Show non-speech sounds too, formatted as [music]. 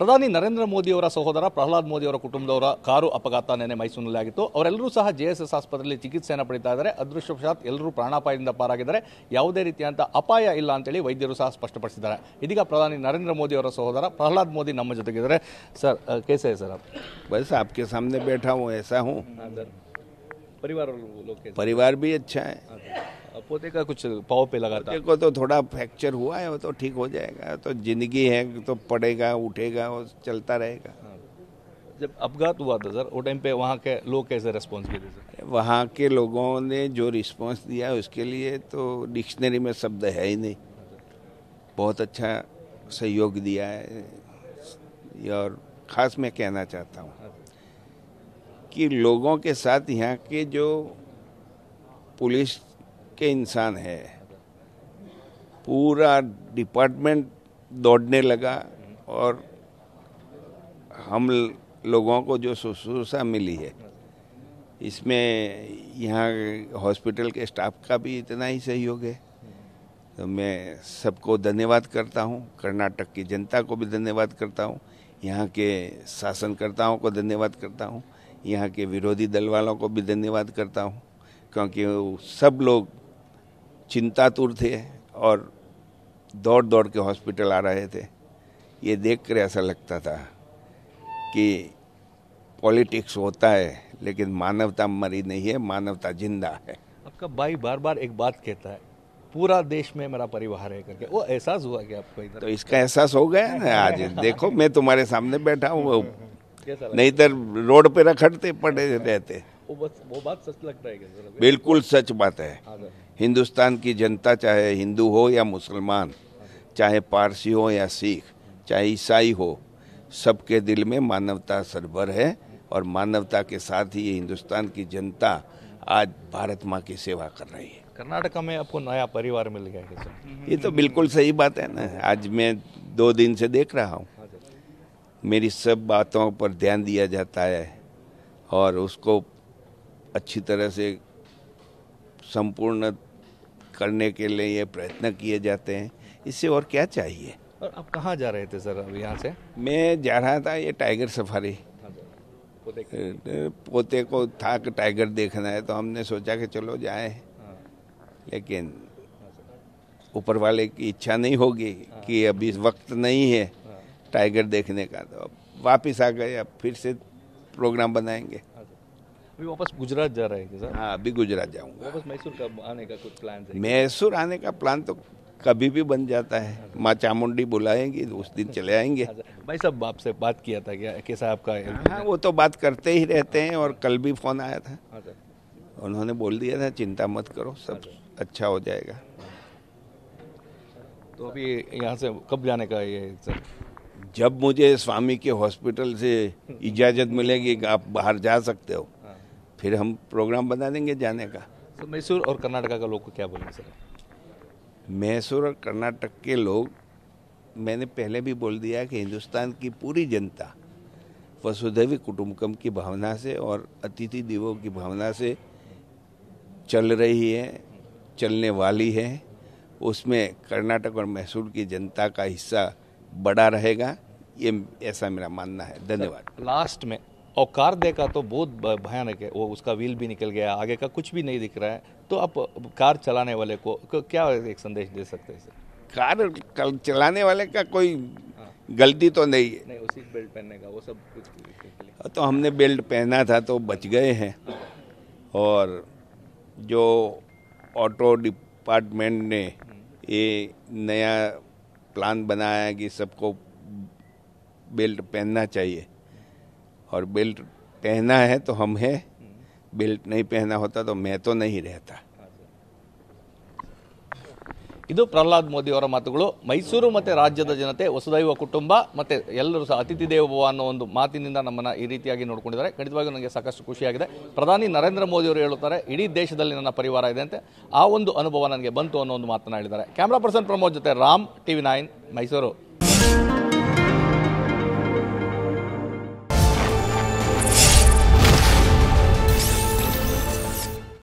ಪ್ರಧಾನಿ ನರೇಂದ್ರ ಮೋದಿಯವರ ಸಹೋದರ ಪ್ರಹ್ಲಾದ್ ಮೋದಿಯವರ ಕುಟುಂಬದವರ ಕಾರು ಅಪಘಾತ ನೆನೆ ಮೈಸೂರಿನಲ್ಲಿ ಆಗಿತ್ತು ಅವರೆಲ್ಲರೂ ಸಹ ಜೆ ಎಸ್ ಎಸ್ ಆಸ್ಪತ್ರೆಯಲ್ಲಿ ಚಿಕಿತ್ಸೆಯನ್ನು ಪಡಿತಾ ಇದ್ದಾರೆ ಅದೃಷ್ಟವಶಾತ್ ಎಲ್ಲರೂ ಪ್ರಾಣಾಪಾಯದಿಂದ ಪಾರಾಗಿದ್ದಾರೆ ಯಾವುದೇ ರೀತಿಯಂಥ ಅಪಾಯ ಇಲ್ಲ ಅಂತೇಳಿ ವೈದ್ಯರು ಸಹ ಸ್ಪಷ್ಟಪಡಿಸಿದ್ದಾರೆ ಇದೀಗ ಪ್ರಧಾನಿ ನರೇಂದ್ರ ಮೋದಿಯವರ ಸಹೋದರ ಪ್ರಹ್ಲಾದ್ ಮೋದಿ ನಮ್ಮ ಜೊತೆಗಿದ್ದಾರೆ ಸರ್ ಕೇಸ ಸರ್ ಬಸ್ ಆಪ್ಕೆ सामने ಬೇಟಾ ಹೂ ऐसा हूँ ಪರಿವಾರ ಪರಿವಾರ ಭೀ अच्छा हाँ, पोते का कुछ पाव पे लगा था को तो थोड़ा फ्रैक्चर हुआ है वो तो ठीक हो जाएगा तो जिंदगी है तो पड़ेगा उठेगा और चलता रहेगा हाँ। जब अपघात हुआ था सर वो टाइम पे वहाँ के लोग कैसे रिस्पॉन्स किए थे वहाँ के लोगों ने जो रिस्पॉन्स दिया उसके लिए तो डिक्शनरी में शब्द है ही नहीं बहुत अच्छा सहयोग दिया है और ख़ास मैं कहना चाहता हूँ हाँ। कि लोगों के साथ यहाँ के जो पुलिस के इंसान है पूरा डिपार्टमेंट दौड़ने लगा और हम लोगों को जो शुश्रूषा मिली है इसमें यहाँ हॉस्पिटल के स्टाफ का भी इतना ही सहयोग है तो मैं सबको धन्यवाद करता हूँ कर्नाटक की जनता को भी धन्यवाद करता हूँ यहाँ के शासनकर्ताओं को धन्यवाद करता हूँ यहाँ के विरोधी दल वालों को भी धन्यवाद करता हूँ क्योंकि सब लोग चिंतातुर थे और दौड़ दौड़ के हॉस्पिटल आ रहे थे ये देख कर ऐसा लगता था कि पॉलिटिक्स होता है लेकिन मानवता मरी नहीं है मानवता जिंदा है आपका भाई बार बार एक बात कहता है पूरा देश में मेरा परिवार है करके वो एहसास हुआ कि आपको इधर तो इसका एहसास हो गया ना आज देखो मैं तुम्हारे सामने बैठा हूँ [laughs] नहीं तो रोड पे रखड़ते पड़े रहते वो, बात सच है बिल्कुल सच बात है हाँ, हिंदुस्तान की जनता चाहे हिंदू हो या मुसलमान हाँ, चाहे पारसी हो या सिख चाहे ईसाई हो सबके दिल में मानवता सरभर है और मानवता के साथ ही हिंदुस्तान की जनता आज भारत माँ की सेवा कर रही है कर्नाटका में आपको नया परिवार मिल गया है सर ये तो बिल्कुल सही बात है ना आज मैं दो दिन से देख रहा हूँ हाँ, मेरी सब बातों पर ध्यान दिया जाता है और उसको अच्छी तरह से संपूर्ण करने के लिए ये प्रयत्न किए जाते हैं इससे और क्या चाहिए और आप कहाँ जा रहे थे सर अब यहाँ से मैं जा रहा था ये टाइगर सफारी हाँ पोते, पोते को था कि टाइगर देखना है तो हमने सोचा कि चलो जाए हाँ। लेकिन हाँ ऊपर वाले की इच्छा नहीं होगी कि अभी वक्त नहीं है टाइगर देखने का तो वापिस आ गए अब फिर से प्रोग्राम बनाएंगे अभी वापस गुजरात जा रहे हैं सर हाँ अभी गुजरात जाऊंगा वापस मैसूर का आने का कुछ प्लान है मैसूर आने का प्लान तो कभी भी बन जाता है अच्छा। माँ चामुंडी बुलाएंगी तो उस दिन [laughs] चले आएंगे अच्छा, भाई साहब बाप से बात किया था क्या कैसा आपका हाँ वो तो बात करते ही रहते हैं और कल भी फ़ोन आया था अच्छा। उन्होंने बोल दिया था चिंता मत करो सब अच्छा हो जाएगा तो अभी यहाँ से कब जाने का ये सर जब मुझे स्वामी के हॉस्पिटल से [laughs] इजाज़त मिलेगी कि आप बाहर जा सकते हो फिर हम प्रोग्राम बना देंगे जाने का तो मैसूर और कर्नाटका का लोग को क्या बोलेंगे सर मैसूर और कर्नाटक के लोग मैंने पहले भी बोल दिया कि हिंदुस्तान की पूरी जनता वसुधैवी कुटुम्बकम की भावना से और अतिथि दिवो की भावना से चल रही है चलने वाली है उसमें कर्नाटक और मैसूर की जनता का हिस्सा बड़ा रहेगा ये ऐसा मेरा मानना है धन्यवाद लास्ट में और कार देखा तो बहुत भयानक है वो उसका व्हील भी निकल गया आगे का कुछ भी नहीं दिख रहा है तो आप कार चलाने वाले को क्या एक संदेश दे सकते हैं कार कल चलाने वाले का कोई हाँ। गलती तो नहीं है नहीं उसी बेल्ट पहनने का वो सब कुछ हाँ, तो हमने बेल्ट पहना था तो बच गए हैं और जो ऑटो डिपार्टमेंट ने हम्म। ये नया प्लान बनाया कि सबको बेल्ट पहनना चाहिए और बेल्ट पहना है तो हम हैं बेल्ट नहीं पहना होता तो मैं तो नहीं रहता ಇದು ಪ್ರಹ್ಲಾದ್ ಮೋದಿ ಅವರ ಮಾತುಗಳು ಮೈಸೂರು ಮತ್ತು ರಾಜ್ಯದ ಜನತೆ ವಸುದೈವ ಕುಟುಂಬ ಮತ್ತು ಎಲ್ಲರೂ ಸಹ ಅತಿಥಿ ದೇವೋ ಅನ್ನೋ ಒಂದು ಮಾತಿನಿಂದ ನಮ್ಮನ್ನು ಈ ರೀತಿಯಾಗಿ ನೋಡ್ಕೊಂಡಿದ್ದಾರೆ ಖಂಡಿತವಾಗಿಯೂ ನನಗೆ ಸಾಕಷ್ಟು ಖುಷಿಯಾಗಿದೆ ಪ್ರಧಾನಿ ನರೇಂದ್ರ ಮೋದಿ ಅವರು ಹೇಳುತ್ತಾರೆ ಇಡೀ ದೇಶದಲ್ಲಿ ನನ್ನ ಪರಿವಾರ ಇದೆ ಅಂತೆ ಆ ಒಂದು ಅನುಭವ ನನಗೆ ಬಂತು ಅನ್ನೋ ಒಂದು ಮಾತನ್ನು ಹೇಳಿದ್ದಾರೆ ಕ್ಯಾಮ್ರಾ ಪರ್ಸನ್ ಪ್ರಮೋದ್ ಜೊತೆ ರಾಮ್ ಟಿವಿ ನೈನ್ ಮೈಸೂರು